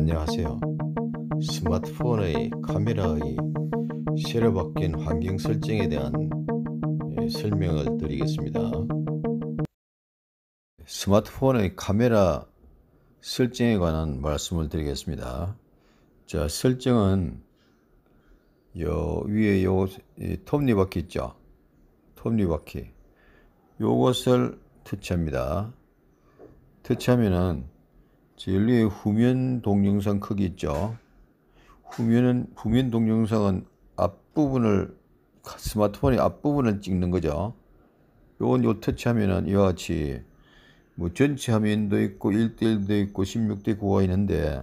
안녕하세요. 스마트폰의 카메라의 새로 바뀐 환경 설정에 대한 예, 설명을 드리겠습니다. 스마트폰의 카메라 설정에 관한 말씀을 드리겠습니다. 자, 설정은 요 위에 요 톱니바퀴 있죠? 톱니바퀴. 요것을 터치합니다. 터치하면은 제리의 후면 동영상 크기 있죠. 후면은 후면 동영상은 앞부분을 스마트폰의 앞부분을 찍는 거죠. 요건 요 터치하면은 이와 같이 뭐 전체 화면도 있고 1대1도 있고 16대 9가 있는데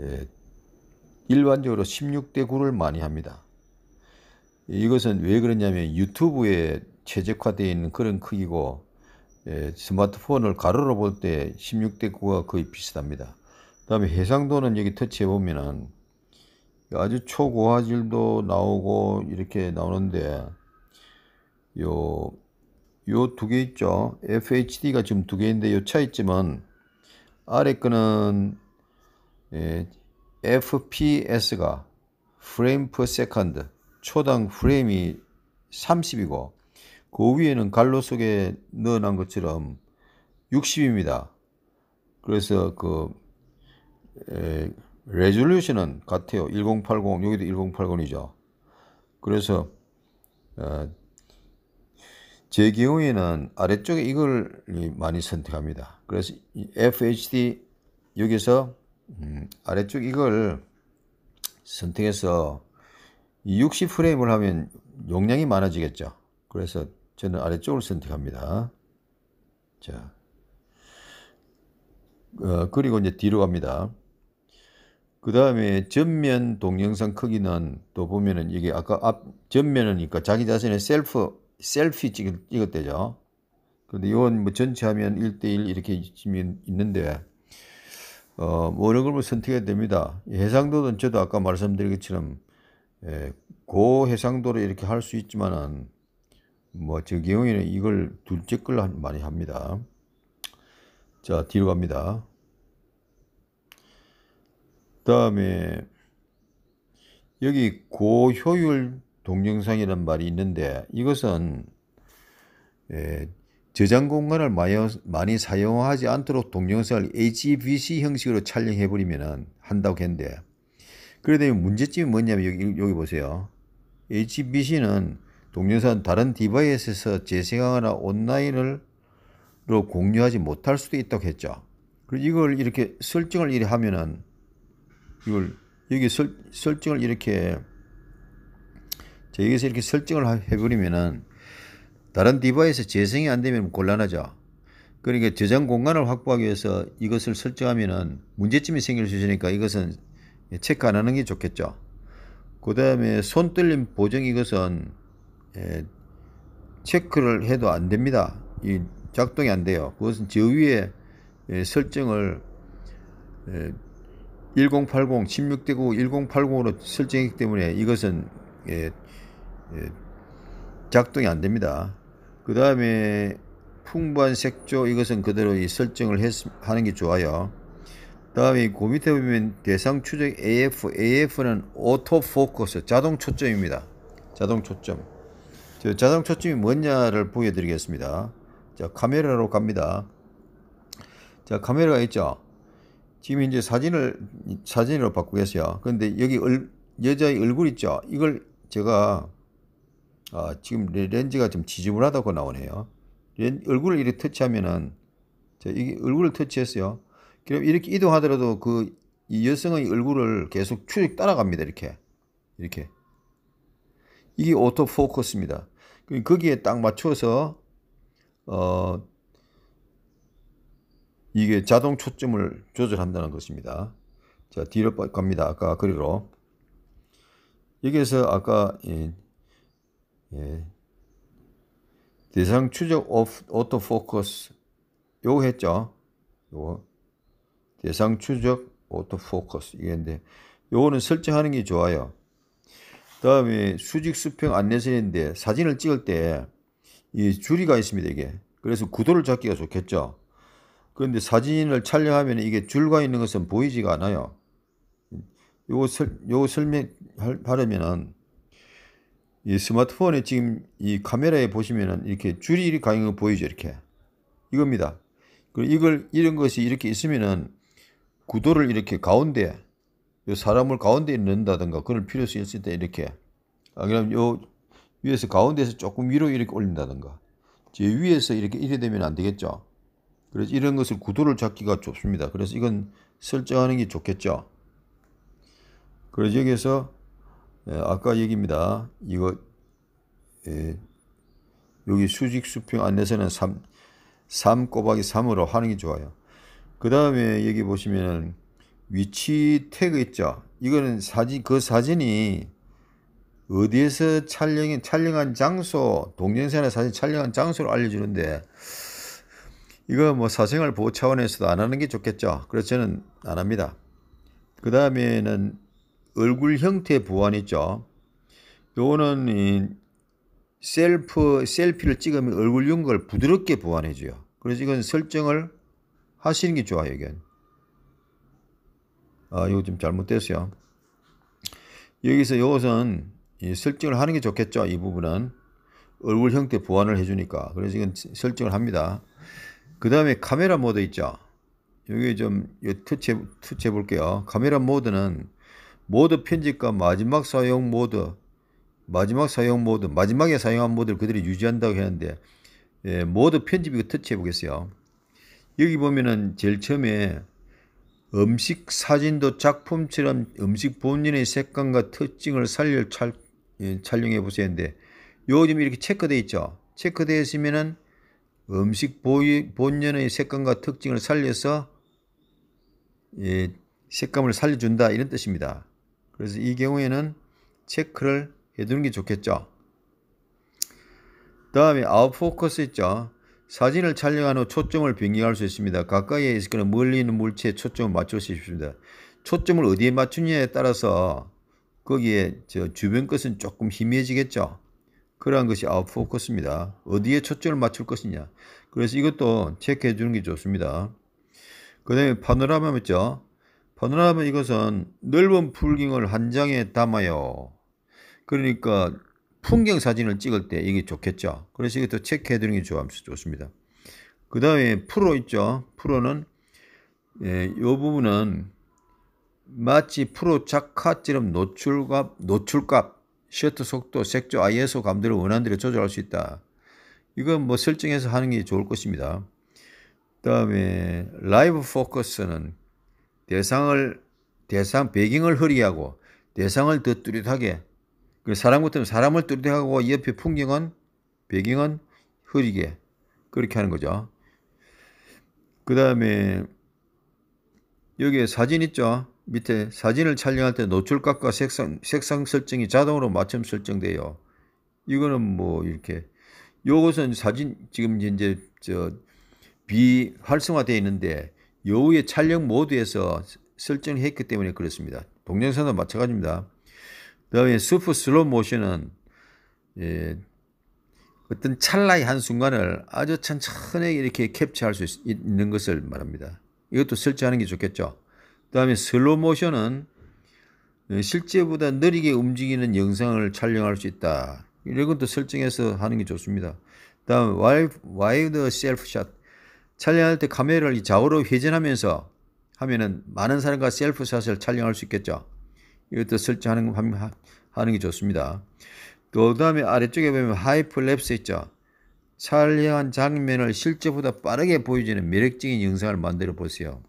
예, 일반적으로 16대 9를 많이 합니다. 이것은 왜 그러냐면 유튜브에 최적화되어 있는 그런 크기고 예, 스마트폰을 가로로 볼 때 16대 9가 거의 비슷합니다. 그 다음에 해상도는 여기 터치해 보면은 아주 초고화질도 나오고 이렇게 나오는데 요요 두 개 있죠 FHD가 지금 두 개인데 요 차이점은 아래 거는 예, FPS가 프레임 퍼 세컨드 초당 프레임이 30이고 그 위에는 갈로 속에 넣어놓은 것처럼 60입니다. 그래서 그 레졸루션은 같아요. 1080 여기도 1080이죠. 그래서 어, 제 경우에는 아래쪽에 이걸 많이 선택합니다. 그래서 FHD 여기서 음, 아래쪽 이걸 선택해서 60 프레임을 하면 용량이 많아지겠죠. 그래서 저는 아래쪽을 선택합니다. 자, 어, 그리고 이제 뒤로 갑니다. 그 다음에 전면 동영상 크기는 또 보면은 이게 아까 앞 전면이니까 자기 자신의 셀프 셀피 찍, 찍었대죠. 그런데 이건 뭐 전체 하면 1대1 이렇게 있는데 어, 뭐 어느 걸로 선택해야 됩니다. 해상도는 저도 아까 말씀드린 것처럼 예, 고해상도로 이렇게 할 수 있지만은 뭐, 저 경우에는 이걸 둘째 걸 많이 합니다. 자, 뒤로 갑니다. 다음에, 여기 고효율 동영상이라는 말이 있는데, 이것은, 예, 저장 공간을 많이 사용하지 않도록 동영상을 HVC 형식으로 촬영해버리면 한다고 했는데, 그러다 문제점이 뭐냐면, 여기, 여기 보세요. HVC는 동영상 다른 디바이스에서 재생하거나 온라인으로 공유하지 못할 수도 있다고 했죠. 그리고 이걸 이렇게 설정을 이렇게 하면은 이걸 여기 설, 설정을 이렇게 자 여기서 이렇게 설정을 해버리면은 다른 디바이스 재생이 안 되면 곤란하죠. 그러니까 저장 공간을 확보하기 위해서 이것을 설정하면은 문제점이 생길 수 있으니까 이것은 체크 안 하는 게 좋겠죠. 그 다음에 손떨림 보정 이것은 예, 체크를 해도 안 됩니다. 이 작동이 안 돼요. 그것은 저위에 예, 설정을 1080, 16대 9, 1080으로 설정했기 때문에 이것은 예, 작동이 안 됩니다. 그 다음에 풍부한 색조 이것은 그대로 이 설정을 하는 게 좋아요. 그 다음에 그 밑에 보면 대상 추적 AF, AF는 오토 포커스 자동 초점입니다. 자동 초점. 자동 초점이 뭐냐를 보여드리겠습니다. 자, 카메라로 갑니다. 자, 카메라가 있죠. 지금 이제 사진을 사진으로 바꾸겠어요. 그런데 여기 얼, 여자의 얼굴 있죠. 이걸 제가 아, 지금 렌즈가 좀 지저분하다고 나오네요. 렌, 얼굴을 이렇게 터치하면은 자, 이게 얼굴을 터치했어요. 그럼 이렇게 이동하더라도 그이 여성의 얼굴을 계속 추적 따라갑니다. 이렇게 이렇게 이게 오토 포커스입니다. 그 거기에 딱 맞춰서 어 이게 자동 초점을 조절한다는 것입니다. 자 뒤로 갑니다. 아까 그리로 여기에서 아까 예, 예, 대상 추적 오토 포커스 요거 했죠. 요거 대상 추적 오토 포커스 이게인데 요거는 설정하는 게 좋아요. 다음에 수직 수평 안내선인데 사진을 찍을 때 이 줄이가 있습니다 이게 그래서 구도를 잡기가 좋겠죠 그런데 사진을 촬영하면 이게 줄과 있는 것은 보이지가 않아요 요거, 설, 요거 설명하려면은 이 스마트폰에 지금 이 카메라에 보시면은 이렇게 줄이 가 있는 거 보이죠 이렇게 이겁니다 그리고 이걸 이런 것이 이렇게 있으면은 구도를 이렇게 가운데 사람을 가운데 넣는다든가 그럴 필요성이 있을 때 이렇게 아, 그럼 요 위에서 가운데에서 조금 위로 이렇게 올린다든가 제 위에서 이렇게 이래 되면 안 되겠죠. 그래서 이런 것을 구도를 잡기가 좋습니다. 그래서 이건 설정하는 게 좋겠죠. 그래서 여기에서 예, 아까 얘기입니다. 이거 예, 여기 수직 수평 안에서는 3, 3 곱하기 3으로 하는 게 좋아요. 그 다음에 여기 보시면은 위치 태그 있죠. 이거는 사진 그 사진이 어디에서 촬영이 촬영한 장소, 동영상에나 사진 촬영한 장소를 알려주는데 이거 뭐 사생활 보호 차원에서도 안 하는 게 좋겠죠. 그래서 저는 안 합니다. 그 다음에는 얼굴 형태 보완 있죠. 요거는 셀프 셀피를 찍으면 얼굴 윤곽을 부드럽게 보완해줘요. 그래서 이건 설정을 하시는 게 좋아요. 이건. 아, 이거 좀 잘못됐어요. 여기서 이것은 설정을 하는 게 좋겠죠. 이 부분은 얼굴 형태 보완을 해주니까 그래서 이건 설정을 합니다. 그 다음에 카메라 모드 있죠. 여기 좀 터치해, 터 볼게요. 카메라 모드는 모드 편집과 마지막 사용 모드, 마지막 사용 모드, 마지막에 사용한 모드를 그대로 유지한다고 했는데 예, 모드 편집 이거 터치해 보겠어요. 여기 보면은 제일 처음에 음식 사진도 작품처럼 음식 본연의 색감과 특징을 살려 찰, 예, 촬영해 보세요. 했는데 요즘 이렇게 체크되어 있죠. 체크되어 있으면은 음식 보이, 본연의 색감과 특징을 살려서 예, 색감을 살려준다 이런 뜻입니다. 그래서 이 경우에는 체크를 해두는 게 좋겠죠. 다음에 아웃포커스 있죠. 사진을 촬영한 후 초점을 변경할 수 있습니다. 가까이에 있거나 멀리 있는 물체에 초점을 맞출 수 있습니다. 초점을 어디에 맞추냐에 따라서 거기에 저 주변 것은 조금 희미해지겠죠. 그러한 것이 아웃포커스입니다. 어디에 초점을 맞출 것이냐. 그래서 이것도 체크해 주는 게 좋습니다. 그 다음에 파노라마 있죠. 파노라마 이것은 넓은 풀경을 한 장에 담아요. 그러니까 풍경 사진을 찍을 때 이게 좋겠죠. 그래서 이것도 체크해 두는 게 좋습니다. 그 다음에 프로 있죠. 프로는 예, 이 부분은 마치 프로 작화처럼 노출값, 노출값, 셔터 속도, 색조, ISO 감도를 원한대로 조절할 수 있다. 이건 뭐 설정해서 하는 게 좋을 것입니다. 그 다음에 라이브 포커스는 대상을 대상 배경을 흐리게 하고 대상을 더 뚜렷하게 그사람 같으면 사람을 뚜렷하고 옆에 풍경은 배경은 흐리게 그렇게 하는 거죠. 그 다음에 여기에 사진 있죠. 밑에 사진을 촬영할 때 노출각과 색상, 색상 설정이 자동으로 맞춤 설정돼요. 이거는 뭐 이렇게 요것은 사진 지금 이제 저 비활성화되어 있는데 여우의 촬영 모드에서 설정했기 때문에 그렇습니다. 동영상도 마찬가지입니다. 그다음에 슈퍼 슬로 모션은 예, 어떤 찰나의 한 순간을 아주 천천히 이렇게 캡처할 수 있, 는 것을 말합니다. 이것도 설치하는 게 좋겠죠. 그다음에 슬로 모션은 어, 실제보다 느리게 움직이는 영상을 촬영할 수 있다. 이런 것도 설정해서 하는 게 좋습니다. 그 다음 와이드 셀프샷 촬영할 때 카메라를 좌우로 회전하면서 하면은 많은 사람과 셀프샷을 촬영할 수 있겠죠. 이것도 설정하는 하는 게 좋습니다. 또다음에 그 아래쪽에 보면 하이플랩스 있죠. 촬영한 장면을 실제보다 빠르게 보여주는 매력적인 영상을 만들어 보세요.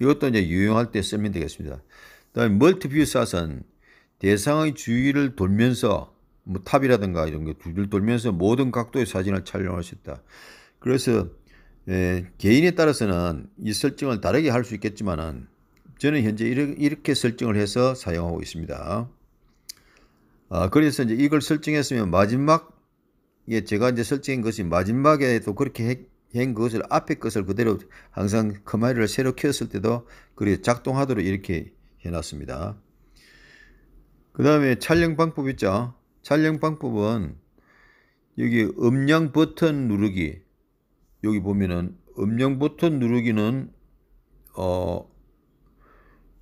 이것도 이제 유용할 때 쓰면 되겠습니다. 그 다음에 멀티뷰 사선 대상의 주위를 돌면서 뭐 탑이라든가 이런 게 두들 돌면서 모든 각도의 사진을 촬영할 수 있다. 그래서 예, 개인에 따라서는 이 설정을 다르게 할 수 있겠지만은 저는 현재 이렇게 설정을 해서 사용하고 있습니다. 아, 그래서 이제 이걸 설정했으면 마지막, 에 제가 이제 설정한 것이 마지막에 도 그렇게 한 것을 앞에 것을 그대로 항상 커마이를 그 새로 켰을 때도 그렇게 작동하도록 이렇게 해놨습니다. 그 다음에 촬영 방법 있죠? 촬영 방법은 여기 음량 버튼 누르기 여기 보면은 음량 버튼 누르기는 어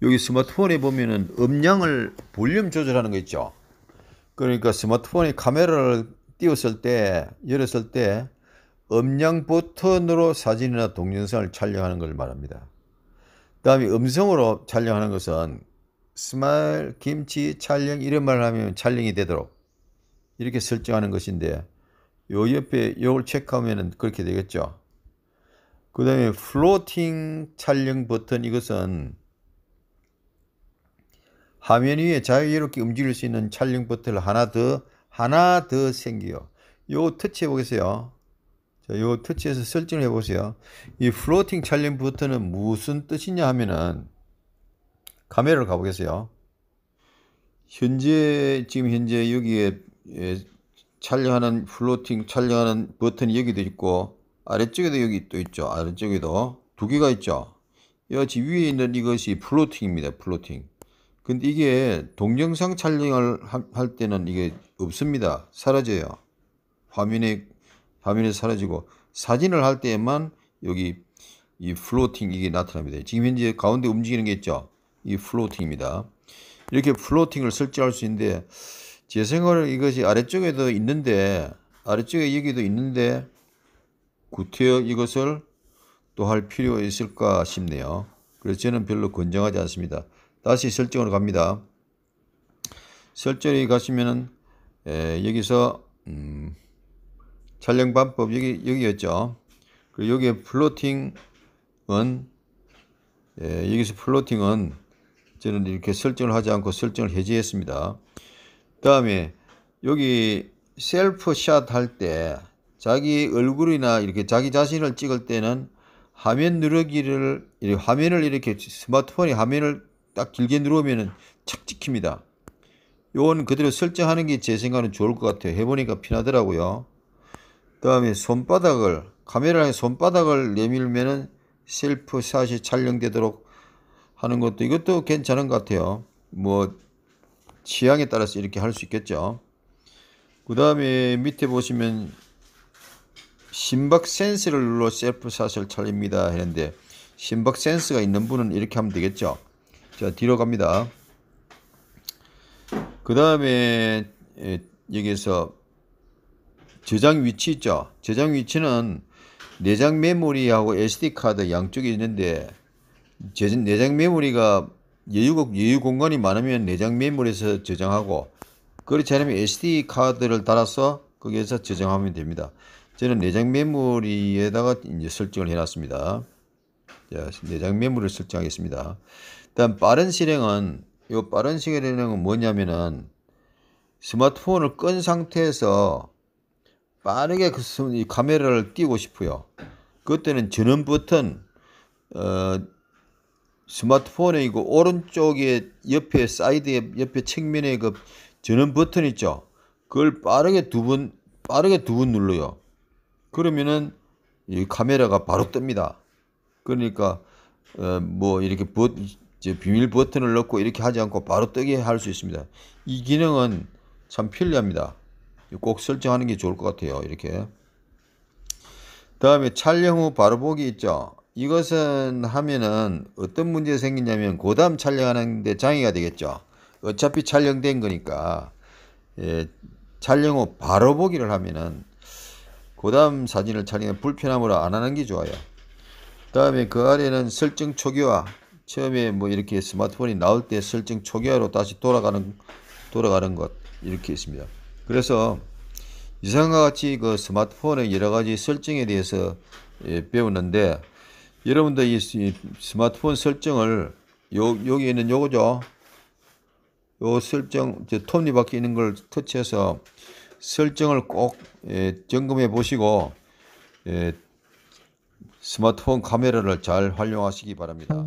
여기 스마트폰에 보면은 음량을 볼륨 조절하는 거 있죠. 그러니까 스마트폰이 카메라를 띄웠을 때, 열었을 때 음량 버튼으로 사진이나 동영상을 촬영하는 걸 말합니다. 다음에 음성으로 촬영하는 것은 스마일 김치 촬영 이런 말을 하면 촬영이 되도록 이렇게 설정하는 것인데 요 옆에 요걸 체크하면 그렇게 되겠죠. 그 다음에 플로팅 촬영 버튼 이것은 화면 위에 자유롭게 움직일 수 있는 촬영 버튼 을 하나 더 하나 더 생겨요. 요 터치해 보겠어요. 자, 요 터치해서 설정해 보세요. 이 플로팅 촬영 버튼은 무슨 뜻이냐 하면은 카메라로 가보겠어요. 현재 지금 현재 여기에 예, 촬영하는 플로팅 촬영하는 버튼이 여기도 있고 아래쪽에도 여기 또 있죠. 아래쪽에도 두 개가 있죠. 여기 위에 있는 이것이 플로팅입니다. 플로팅. 근데 이게 동영상 촬영을 할 때는 이게 없습니다. 사라져요. 화면에 화면에 사라지고 사진을 할 때에만 여기 이 플로팅 이게 나타납니다. 지금 현재 가운데 움직이는 게 있죠. 이 플로팅입니다. 이렇게 플로팅을 설치할수 있는데 제 생각은 이것이 아래쪽에도 있는데 아래쪽에 여기도 있는데 구태여 이것을 또 할 필요가 있을까 싶네요. 그래서 저는 별로 권장하지 않습니다. 다시 설정으로 갑니다. 설정에 가시면은 에, 예, 여기서 음, 촬영 방법 여기 여기였죠. 그리고 여기에 플로팅은 에, 예, 여기서 플로팅은 저는 이렇게 설정을 하지 않고 설정을 해제했습니다. 다음에 여기 셀프 샷할 때 자기 얼굴이나 이렇게 자기 자신을 찍을 때는 화면 누르기를 화면을 이렇게 스마트폰이 화면을 딱 길게 누르면착 찍힙니다. 요건 그대로 설정하는 게 제 생각은 좋을 것 같아요. 해보니까 편하더라고요. 그 다음에 손바닥을 카메라의 손바닥을 내밀면은 셀프샷이 촬영되도록 하는 것도 이것도 괜찮은 것 같아요. 뭐 취향에 따라서 이렇게 할 수 있겠죠. 그 다음에 밑에 보시면 심박 센스를 눌러 셀프샷을 촬영입니다 했는데 심박 센스가 있는 분은 이렇게 하면 되겠죠. 자, 뒤로 갑니다. 그 다음에 예, 여기서 에 저장 위치 있죠. 저장 위치는 내장 메모리하고 SD 카드 양쪽에 있는데 내장 메모리가 여유, 여유 공간이 많으면 내장 메모리에서 저장하고 그렇지 않으면 SD 카드를 달아서 거기에서 저장하면 됩니다. 저는 내장 메모리에다가 이제 설정을 해놨습니다. 자, 내장 메모리를 설정하겠습니다. 일단 그러니까 빠른 실행은 요 빠른 실행은 뭐냐면은 스마트폰을 끈 상태에서 빠르게 그 카메라를 띄고 싶어요. 그때는 전원 버튼 어, 스마트폰의 이거 오른쪽에 옆에 사이드에 옆에 측면에 그 전원 버튼 있죠. 그걸 빠르게 두 번 빠르게 두 번 눌러요. 그러면은 이 카메라가 바로 뜹니다. 그러니까 어, 뭐 이렇게 버, 비밀 버튼을 넣고 이렇게 하지 않고 바로 뜨게 할 수 있습니다. 이 기능은 참 편리합니다. 꼭 설정하는 게 좋을 것 같아요. 이렇게. 다음에 촬영 후 바로 보기 있죠. 이것은 하면은 어떤 문제 생기냐면 고담 촬영하는데 장애가 되겠죠. 어차피 촬영된 거니까 예, 촬영 후 바로 보기를 하면은 고담 사진을 촬영해 불편함으로 안 하는 게 좋아요. 다음에 그 아래는 설정 초기화 처음에 뭐 이렇게 스마트폰이 나올 때 설정 초기화로 다시 돌아가는 돌아가는 것 이렇게 있습니다. 그래서 이상과 같이 그 스마트폰의 여러 가지 설정에 대해서 예, 배웠는데 여러분들 이 스마트폰 설정을 요, 여기 있는 요거죠. 요 설정 톱니바퀴 있는 걸 터치해서 설정을 꼭 예, 점검해 보시고 예, 스마트폰 카메라를 잘 활용하시기 바랍니다.